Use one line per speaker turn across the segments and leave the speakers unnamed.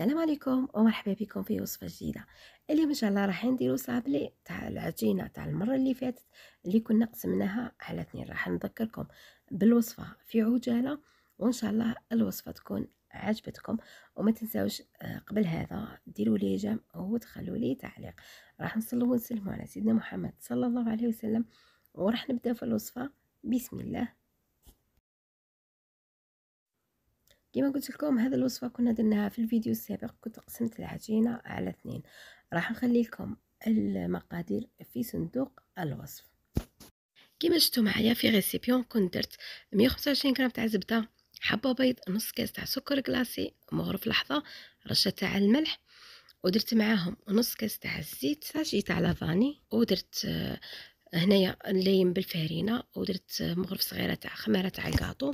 السلام عليكم ومرحبا بكم في وصفة جديدة اليوم إن شاء الله راح نديرو صابلي تاع العجينة تاع المرة اللي فاتت اللي كنا قسمناها على اثنين راح نذكركم بالوصفة في عجالة وإن شاء الله الوصفة تكون عجبتكم وما تنساوش آه، قبل هذا ديروا لي جيم وتخلوا لي تعليق راح نصلوا ونسلموا على سيدنا محمد صلى الله عليه وسلم وراح نبدأ في الوصفة بسم الله كما قلت لكم هذه الوصفه كنا درناها في الفيديو السابق كنت قسمت العجينه على اثنين راح نخلي لكم المقادير في صندوق الوصف كما شفتوا معايا في ريسيبيون كنت درت 125 غرام تاع زبده حبه بيض نص كاس تاع سكر كلاصي مغرف لحظه رشه تاع الملح ودرت معاهم نص كاس تاع الزيت ساشي تاع لافاني ودرت آه، هنايا الليم بالفارينه ودرت مغرف صغيره تاع خماره تاع الكاطو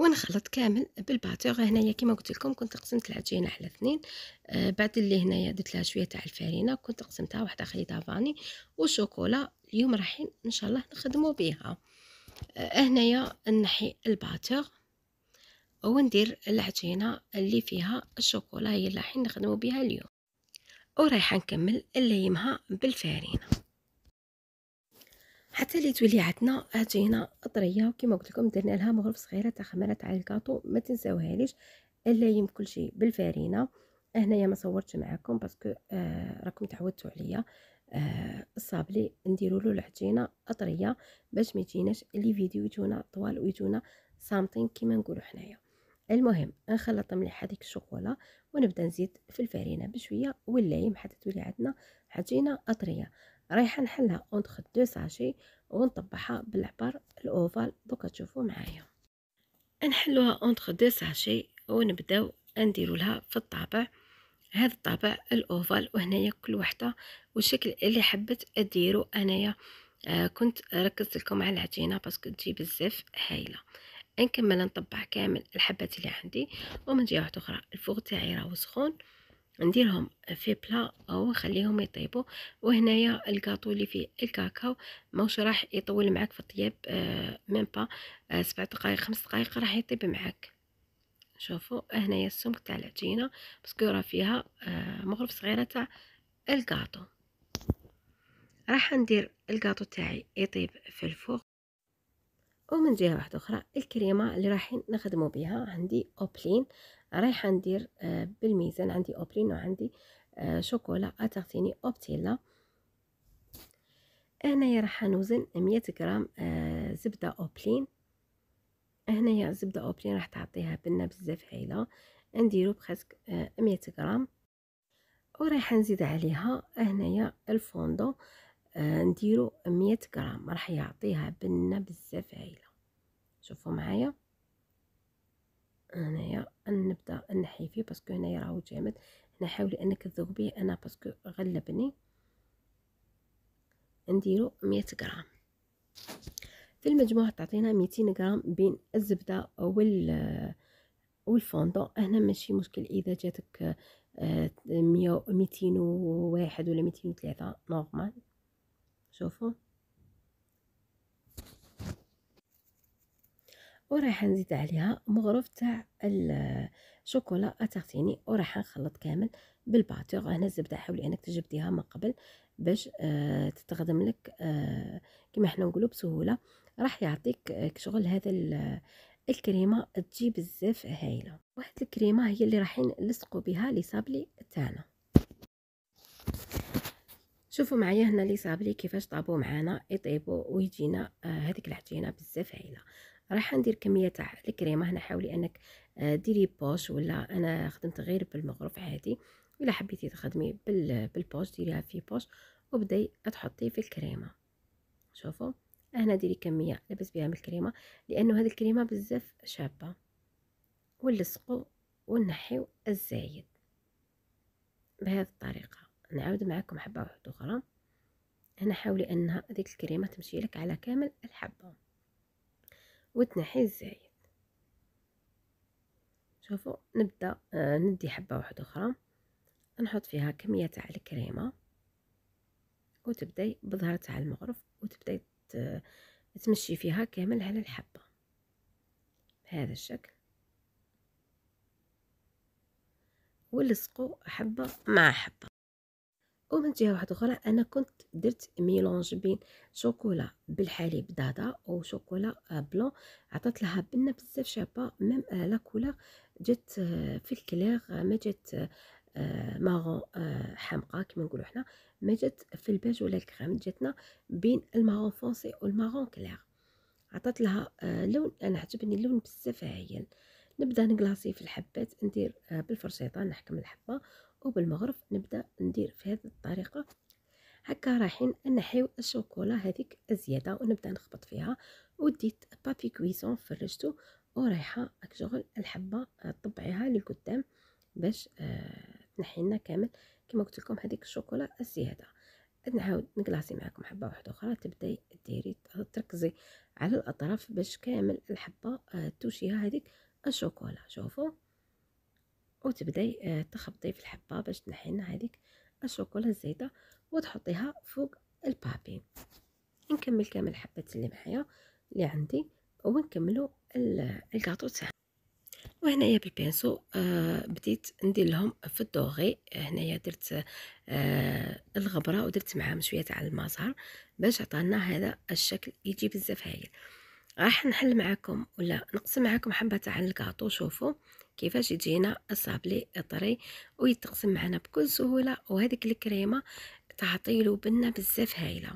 ونخلط كامل بالباتور هنايا كيما قلت لكم كنت قسمت العجينه على اثنين آه بعد اللي هنايا درت لها شويه تاع الفارينه كنت قسمتها واحده خليتها فاني وشوكولا اليوم رايحين ان شاء الله نخدموا بها آه هنايا نحي الباتور وندير العجينه اللي فيها الشوكولا هي اللي رايحين نخدموا بها اليوم ورايحه نكمل نليمها بالفارينه حتى اللي تولي عندنا اجينا طريه وكما قلت لكم درنا لها مغرف صغيره تاع خميره تاع الكاطو ما تنساوهاليش كل كلشي بالفارينه هنايا ما صورتش معكم باسكو آه راكم تعودتوا عليا آه الصابلي نديروا له العجينه اطريه باش ما يجيناش لي فيديو يجونا طوال ويجونا سامطين كيما نقولوا حنايا المهم نخلط مليح هذيك الشوكولا ونبدا نزيد في الفرينه بشويه واللايم حتى تولي عندنا عجينه اطريه رايحة نحلها اونتخ دو ساشي ونطبعها بالعبار الاوفال دوكا تشوفوا معايا نحلوها اونتخ دو ساشي ونبداو نديرو لها في الطابع هذا الطابع الاوفال وهنايا كل وحده والشكل اللي حبت اديرو انايا آه كنت ركزت لكم على العجينه باسكو تجي بزاف هايله نكمل نطبع كامل الحبات اللي عندي ومن جهه اخرى الفوق تاعي راهو سخون نديرهم في بلا أو نخليهم يطيبوا وهنايا الكاطو اللي فيه الكاكاو ماهوش راح يطول معاك في الطياب آه ميم با آه سبع دقائق خمس دقائق راح يطيب معاك شوفوا هنايا السمك تاع العجينه باسكو راه فيها آه مغرف صغيره تاع الكاطو راح ندير الكاطو تاعي يطيب في الفوق ومن جهه واحده اخرى الكريمه اللي رايحين نخدمو بها عندي اوبلين رايحه ندير آه، بالميزان عندي اوبرين وعندي آه، شوكولا اتغتيني اوبتيلا هنايا راح نوزن 100 غرام آه، زبده اوبلين هنايا زبده اوبلين راح تعطيها بنه بزاف هايله نديرو بخسك 100 غرام ورايحه نزيد عليها هنايا الفوندو نديرو 100 غرام راح يعطيها بنه بزاف هايله شوفوا معايا هنايا نبدا نحي فيه باسكو هنايا راهو جامد هنا حاولي انك تذوبيه انا باسكو غلبني نديرو 100 غرام في المجموع تعطينا ميتين غرام بين الزبده وال والفوندو هنا ماشي مشكل اذا جاتك آه، ميتين وواحد ولا ميتين وثلاثة نورمال شوفوا وراح نزيد عليها مغرف تاع الشوكولا اتارتيني وراح نخلط كامل بالباتور هنا الزبده حاولي انك تجبديها من قبل باش آه تتخدم لك آه كما حنا نقولوا بسهوله راح يعطيك آه، شغل هذا آه، الكريمه تجي بزاف هايله واحد الكريمه هي اللي راحين نلصقوا بها لي صابلي تاعنا شوفوا معايا هنا لي صابلي كيفاش طابو معانا يطيبوا ويجينا آه هذيك العجينه بزاف هايله راح ندير كميه تاع الكريمه هنا حاولي انك آه، ديري بوش ولا انا خدمت غير بالمغرف عادي الا حبيتي تخدمي بالبوش ديريها في بوش وبداي تحطي في الكريمه شوفوا هنا ديري كميه لبس بها من الكريمه لانه هذه الكريمه بزاف شابه ونلصقوا ونحيو الزايد بهذه الطريقه نعاود معكم حبه واحده اخرى هنا حاولي انها هذيك الكريمه تمشي لك على كامل الحبه وتنحي الزايد شوفوا نبدا آه، ندي حبه واحده اخرى نحط فيها كميه تاع الكريمه وتبداي بظهر تاع المغرف وتبداي تمشي فيها كامل على الحبه بهذا الشكل ولصقوا حبه مع حبه ومن جهه واحده اخرى انا كنت درت ميلونج بين شوكولا بالحليب دادا او شوكولا آه، بلون عطات لها بنه بزاف شابه ميم آه، لا كولور جات آه، في الكليغ ما جات ماغون حمقه كما نقولوا حنا ما جات في الباج ولا الكريم جاتنا بين المارون فونسي والمارون كليغ عطات لها لون انا عجبني اللون بزاف عيان نبدا نكلاصي في الحبات ندير بالفرشيطه نحكم الحبه وبالمغرب نبدا ندير في هذه الطريقه هكا رايحين نحيو الشوكولا هذيك الزياده ونبدا نخبط فيها وديت بابي كويسون فرجته ورايحه هاك شغل الحبه آه، طبعيها للقدام باش آه تنحي لنا كامل كما قلت لكم هذيك الشوكولا الزياده نعاود نكلاصي معكم حبه واحده اخرى تبداي ديري تركزي على الاطراف باش كامل الحبه آه، توشيها هذيك الشوكولا شوفوا وتبداي آه، تخبطي في الحبه باش تنحي لنا هذيك الشوكولا الزايده وتحطيها فوق البابي نكمل كامل الحبات اللي معايا اللي عندي ونكملوا الكاطو تاعنا وهنايا بالبانسو آه بديت ندير لهم في الدوغي هنايا درت آه الغبره ودرت معاهم شويه تاع المزهر باش عطانا هذا الشكل يجي بزاف هايل راح نحل معكم ولا نقسم معكم حبة تاع الكاطو شوفوا كيفاش يجينا الصابلي طري ويتقسم معنا بكل سهولة وهذيك الكريمة تعطي له بزاف هايلة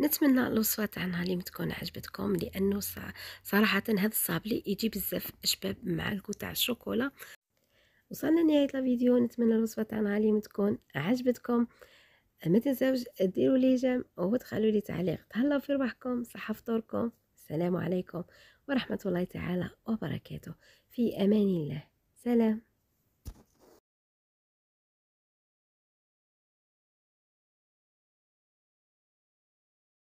نتمنى الوصفة تاعنا اليوم تكون عجبتكم لأنه صراحة هذا الصابلي يجي بزاف شباب مع الكو تاع الشوكولا وصلنا لنهاية الفيديو نتمنى الوصفة تاعنا اليوم تكون عجبتكم ما تنساوش ديروا لي جيم وتخلوا لي تعليق تهلاو في روحكم صحه فطوركم السلام عليكم ورحمة الله تعالى وبركاته في أمان الله سلام